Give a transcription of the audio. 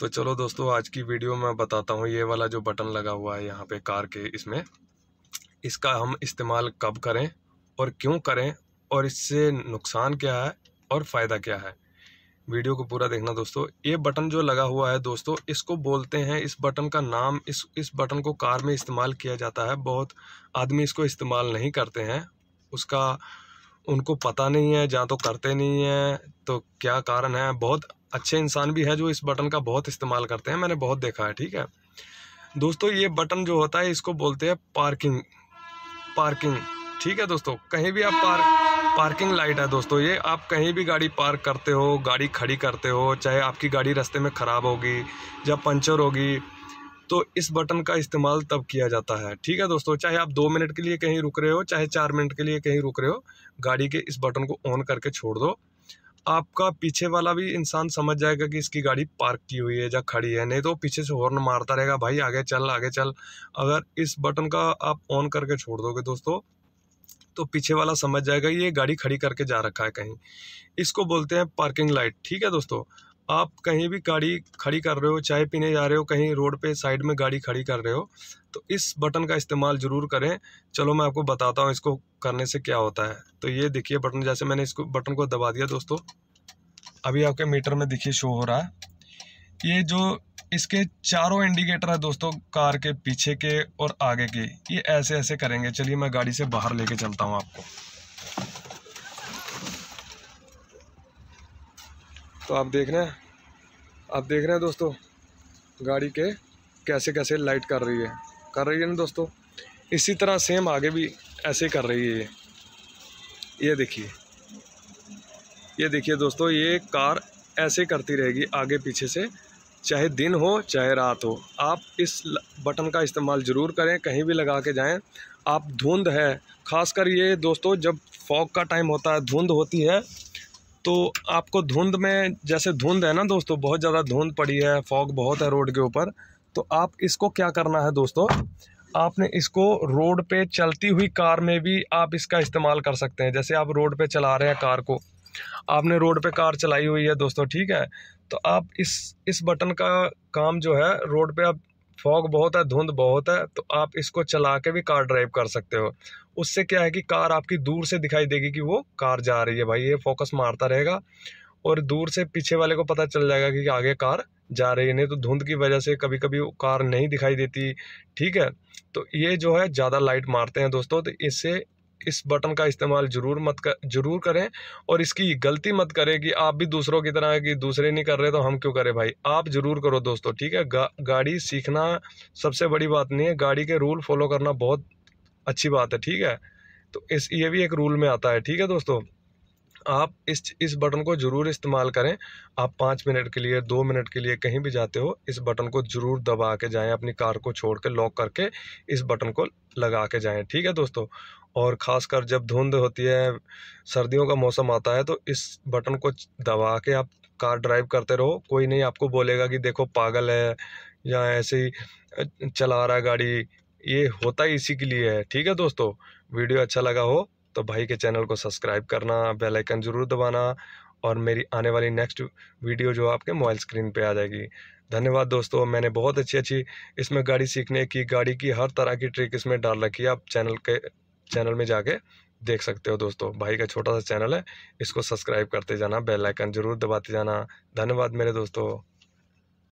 तो चलो दोस्तों आज की वीडियो में बताता हूँ ये वाला जो बटन लगा हुआ है यहाँ पे कार के इसमें इसका हम इस्तेमाल कब करें और क्यों करें और इससे नुकसान क्या है और फ़ायदा क्या है वीडियो को पूरा देखना दोस्तों ये बटन जो लगा हुआ है दोस्तों इसको बोलते हैं इस बटन का नाम इस इस बटन को कार में इस्तेमाल किया जाता है बहुत आदमी इसको इस्तेमाल नहीं करते हैं उसका उनको पता नहीं है जहाँ तो करते नहीं हैं तो क्या कारण है बहुत अच्छे इंसान भी हैं जो इस बटन का बहुत इस्तेमाल करते हैं मैंने बहुत देखा है ठीक है दोस्तों ये बटन जो होता है इसको बोलते हैं पार्किंग पार्किंग ठीक है दोस्तों कहीं भी आप पार्क पार्किंग लाइट है दोस्तों ये आप कहीं भी गाड़ी पार्क करते हो गाड़ी खड़ी करते हो चाहे आपकी गाड़ी रास्ते में ख़राब होगी या पंचर होगी तो इस बटन का इस्तेमाल तब किया जाता है ठीक है दोस्तों चाहे आप दो मिनट के लिए कहीं रुक रहे हो चाहे चार मिनट के लिए कहीं रुक रहे हो गाड़ी के इस बटन को ऑन करके छोड़ दो आपका पीछे वाला भी इंसान समझ जाएगा कि इसकी गाड़ी पार्क की हुई है या खड़ी है नहीं तो पीछे से हॉर्न मारता रहेगा भाई आगे चल आगे चल अगर इस बटन का आप ऑन करके छोड़ दोगे दोस्तों तो पीछे वाला समझ जाएगा ये गाड़ी खड़ी करके जा रखा है कहीं इसको बोलते हैं पार्किंग लाइट ठीक है दोस्तों आप कहीं भी गाड़ी खड़ी कर रहे हो चाय पीने जा रहे हो कहीं रोड पे साइड में गाड़ी खड़ी कर रहे हो तो इस बटन का इस्तेमाल ज़रूर करें चलो मैं आपको बताता हूँ इसको करने से क्या होता है तो ये देखिए बटन जैसे मैंने इसको बटन को दबा दिया दोस्तों अभी आपके मीटर में देखिए शो हो रहा है ये जो इसके चारों इंडिकेटर है दोस्तों कार के पीछे के और आगे के ये ऐसे ऐसे करेंगे चलिए मैं गाड़ी से बाहर लेके चलता हूँ आपको तो आप देख रहे हैं आप देख रहे हैं दोस्तों गाड़ी के कैसे कैसे लाइट कर रही है कर रही है ना दोस्तों इसी तरह सेम आगे भी ऐसे कर रही है ये ये देखिए ये देखिए दोस्तों ये कार ऐसे करती रहेगी आगे पीछे से चाहे दिन हो चाहे रात हो आप इस बटन का इस्तेमाल ज़रूर करें कहीं भी लगा के जाएं आप धुंध है ख़ासकर ये दोस्तों जब फॉग का टाइम होता है धुंध होती है तो आपको धुंध में जैसे धुंध है ना दोस्तों बहुत ज़्यादा धुंध पड़ी है फॉग बहुत है रोड के ऊपर तो आप इसको क्या करना है दोस्तों आपने इसको रोड पे चलती हुई कार में भी आप इसका इस्तेमाल कर सकते हैं जैसे आप रोड पे चला रहे हैं कार को आपने रोड पे कार चलाई हुई है दोस्तों ठीक है तो आप इस इस बटन का काम जो है रोड पे आप फॉग बहुत है धुंध बहुत है तो आप इसको चला के भी कार ड्राइव कर सकते हो उससे क्या है कि कार आपकी दूर से दिखाई देगी कि वो कार जा रही है भाई ये फोकस मारता रहेगा और दूर से पीछे वाले को पता चल जाएगा कि आगे कार जा रही नहीं तो धुंध की वजह से कभी कभी कार नहीं दिखाई देती ठीक है तो ये जो है ज़्यादा लाइट मारते हैं दोस्तों तो इससे इस बटन का इस्तेमाल ज़रूर मत कर जरूर करें और इसकी गलती मत करें कि आप भी दूसरों की तरह कि दूसरे नहीं कर रहे तो हम क्यों करें भाई आप ज़रूर करो दोस्तों ठीक है गा, गाड़ी सीखना सबसे बड़ी बात नहीं है गाड़ी के रूल फॉलो करना बहुत अच्छी बात है ठीक है तो इस ये भी एक रूल में आता है ठीक है दोस्तों आप इस इस बटन को ज़रूर इस्तेमाल करें आप पाँच मिनट के लिए दो मिनट के लिए कहीं भी जाते हो इस बटन को ज़रूर दबा के जाएं अपनी कार को छोड़ के लॉक करके इस बटन को लगा के जाएं ठीक है दोस्तों और ख़ासकर जब धुंध होती है सर्दियों का मौसम आता है तो इस बटन को दबा के आप कार ड्राइव करते रहो कोई नहीं आपको बोलेगा कि देखो पागल है या ऐसे ही चला रहा गाड़ी ये होता ही इसी के लिए है ठीक है दोस्तों वीडियो अच्छा लगा हो तो भाई के चैनल को सब्सक्राइब करना बेल आइकन ज़रूर दबाना और मेरी आने वाली नेक्स्ट वीडियो जो आपके मोबाइल स्क्रीन पे आ जाएगी धन्यवाद दोस्तों मैंने बहुत अच्छी अच्छी इसमें गाड़ी सीखने की गाड़ी की हर तरह की ट्रिक इसमें डाल रखी है आप चैनल के चैनल में जाके देख सकते हो दोस्तों भाई का छोटा सा चैनल है इसको सब्सक्राइब करते जाना बेल आइकन ज़रूर दबाते जाना धन्यवाद मेरे दोस्तों